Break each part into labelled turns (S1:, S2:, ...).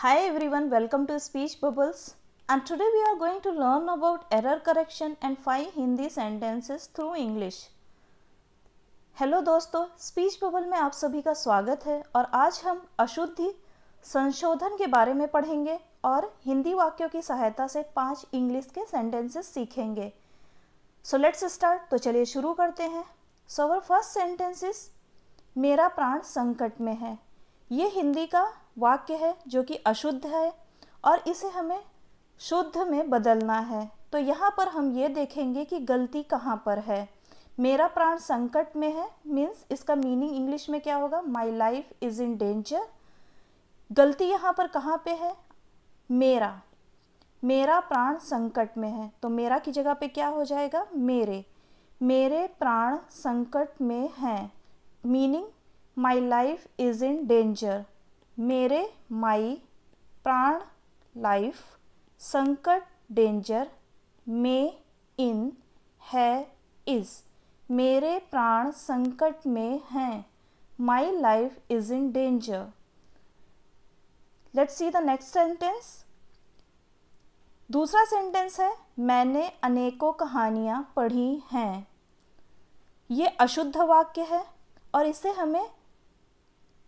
S1: Hi everyone, welcome to Speech Bubbles and today we are going to learn about error correction and five Hindi sentences through English. Hello दोस्तों speech bubble में आप सभी का स्वागत है और आज हम अशुद्धि संशोधन के बारे में पढ़ेंगे और हिंदी वाक्यों की सहायता से पांच इंग्लिश के सेंटेंसेस सीखेंगे सो लेट्स स्टार्ट तो चलिए शुरू करते हैं सो अवर फर्स्ट सेंटेंसेस मेरा प्राण संकट में है ये हिंदी का वाक्य है जो कि अशुद्ध है और इसे हमें शुद्ध में बदलना है तो यहाँ पर हम ये देखेंगे कि गलती कहाँ पर है मेरा प्राण संकट में है मीन्स इसका मीनिंग इंग्लिश में क्या होगा my life is in danger गलती यहाँ पर कहाँ पे है मेरा मेरा प्राण संकट में है तो मेरा की जगह पे क्या हो जाएगा मेरे मेरे प्राण संकट में हैं meaning my life is in danger मेरे माई प्राण लाइफ संकट डेंजर में इन है इज़ मेरे प्राण संकट में हैं my life is in danger let see the next sentence दूसरा सेंटेंस है मैंने अनेकों कहानियाँ पढ़ी हैं ये अशुद्ध वाक्य है और इसे हमें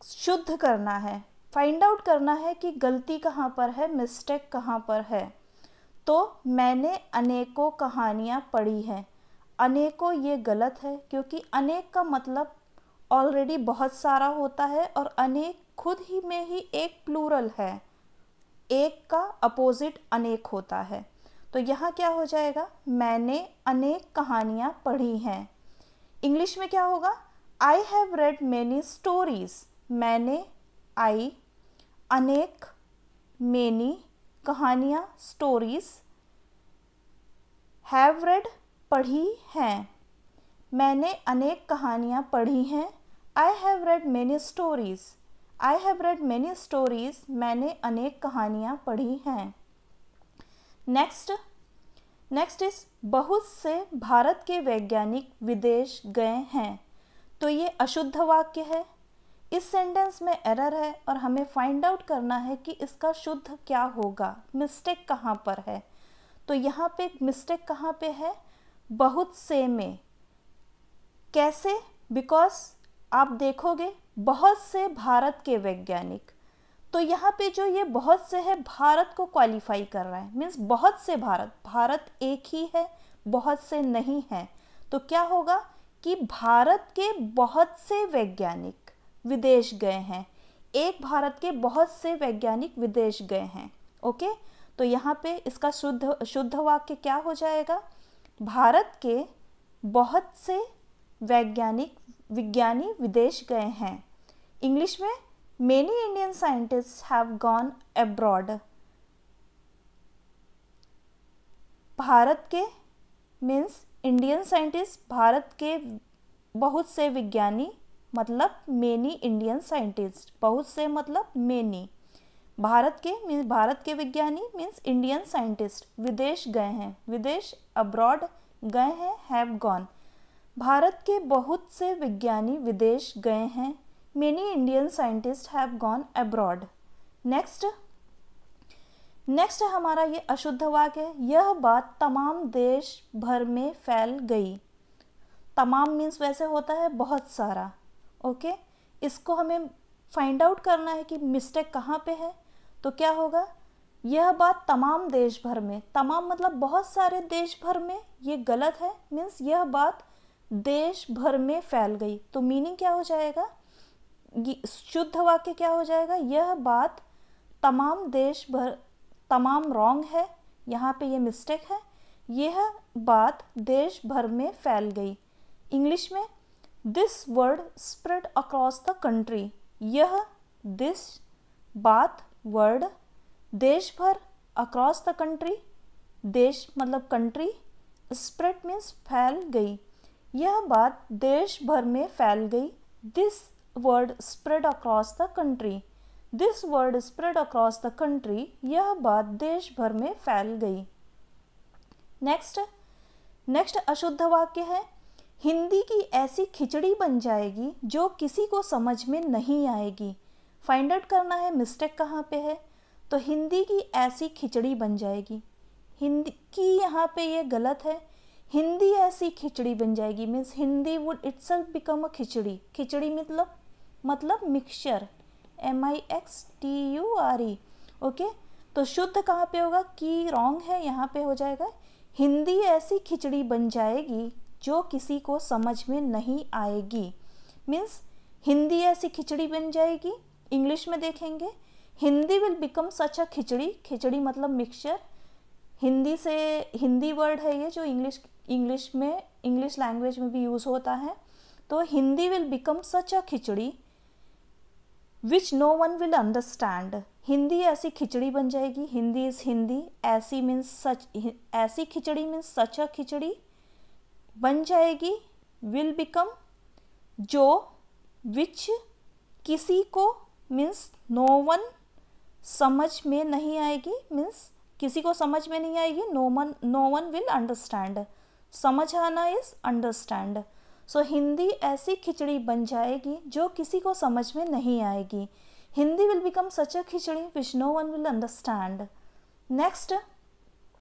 S1: शुद्ध करना है फाइंड आउट करना है कि गलती कहाँ पर है मिस्टेक कहाँ पर है तो मैंने अनेकों कहानियाँ पढ़ी हैं अनेकों ये गलत है क्योंकि अनेक का मतलब ऑलरेडी बहुत सारा होता है और अनेक खुद ही में ही एक प्लूरल है एक का अपोजिट अनेक होता है तो यहाँ क्या हो जाएगा मैंने अनेक कहानियाँ पढ़ी हैं इंग्लिश में क्या होगा I have read many stories मैंने आई अनेक मेनी कहानियाँ स्टोरीज़ हैव रेड पढ़ी हैं मैंने अनेक कहानियाँ पढ़ी हैं I have read many stories I have read many stories मैंने अनेक कहानियाँ पढ़ी हैं नेक्स्ट नेक्स्ट इस बहुत से भारत के वैज्ञानिक विदेश गए हैं तो ये अशुद्ध वाक्य है इस सेंटेंस में एरर है और हमें फाइंड आउट करना है कि इसका शुद्ध क्या होगा मिस्टेक कहाँ पर है तो यहाँ पे मिस्टेक कहाँ पे है बहुत से में कैसे बिकॉज आप देखोगे बहुत से भारत के वैज्ञानिक तो यहाँ पे जो ये बहुत से है भारत को क्वालिफाई कर रहा है मीन्स बहुत से भारत भारत एक ही है बहुत से नहीं है तो क्या होगा कि भारत के बहुत से वैज्ञानिक विदेश गए हैं एक भारत के बहुत से वैज्ञानिक विदेश गए हैं ओके तो यहाँ पे इसका शुद्ध शुद्ध वाक्य क्या हो जाएगा भारत के बहुत से वैज्ञानिक विज्ञानी विदेश गए हैं इंग्लिश में many Indian scientist have gone abroad Bharat के मीन्स इंडियन साइंटिस्ट भारत के बहुत से विज्ञानी मतलब मेनी इंडियन साइंटिस्ट बहुत से मतलब मेनी भारत के मीन्स भारत के विज्ञानी मीन्स इंडियन साइंटिस्ट विदेश गए हैं विदेश अब्रॉड गए हैं हैव गॉन भारत के बहुत से विज्ञानी विदेश गए हैं many Indian scientist have gone abroad next next हमारा ये अशुद्ध वाक्य है यह बात तमाम देश भर में फैल गई तमाम मीन्स वैसे होता है बहुत सारा ओके इसको हमें फाइंड आउट करना है कि मिस्टेक कहाँ पे है तो क्या होगा यह बात तमाम देश भर में तमाम मतलब बहुत सारे देश भर में ये गलत है मीन्स यह बात देश भर में फैल गई तो मीनिंग क्या हो जाएगा शुद्ध वाक्य क्या हो जाएगा यह बात तमाम देश भर तमाम रॉन्ग है यहाँ पे यह मिस्टेक है यह बात देश भर में फैल गई इंग्लिश में this word spread across the country यह दिस बात वर्ड देश भर अक्रॉस द कंट्री देश मतलब कंट्री स्प्रेड मीन्स फैल गई यह बात देश भर में फैल गई this word spread across the country this word spread across the country यह बात देश भर में फैल गई नेक्स्ट नेक्स्ट अशुद्ध वाक्य है हिंदी की ऐसी खिचड़ी बन जाएगी जो किसी को समझ में नहीं आएगी फाइंड आउट करना है मिस्टेक कहाँ पे है तो हिंदी की ऐसी खिचड़ी बन जाएगी हिंदी की यहाँ पे ये गलत है हिंदी ऐसी खिचड़ी बन जाएगी means Hindi would it's become a khichdi khichdi मतलब मतलब mixture M I X T U R E okay तो शुद्ध कहाँ पे होगा की रॉन्ग है यहाँ पे हो जाएगा हिंदी ऐसी खिचड़ी बन जाएगी जो किसी को समझ में नहीं आएगी मीन्स हिंदी ऐसी खिचड़ी बन जाएगी इंग्लिश में देखेंगे Hindi will become such a khichdi khichdi मतलब मिक्सचर हिंदी से हिंदी वर्ड है ये जो इंग्लिश इंग्लिश में इंग्लिश लैंग्वेज में भी यूज़ होता है तो Hindi will become such a khichdi which no one will understand Hindi ऐसी खिचड़ी बन जाएगी हिंदी इज़ हिंदी ऐसी मीन्स सच ऐसी खिचड़ी मीन्स सच अ खिचड़ी बन जाएगी विल बिकम जो विच किसी को मीन्स नो वन समझ में नहीं आएगी मीन्स किसी को समझ में नहीं आएगी no one no one will understand समझ आना इज अंडरस्टैंड सो हिंदी ऐसी खिचड़ी बन जाएगी जो किसी को समझ में नहीं आएगी Hindi will become such a khichdi which no one will understand next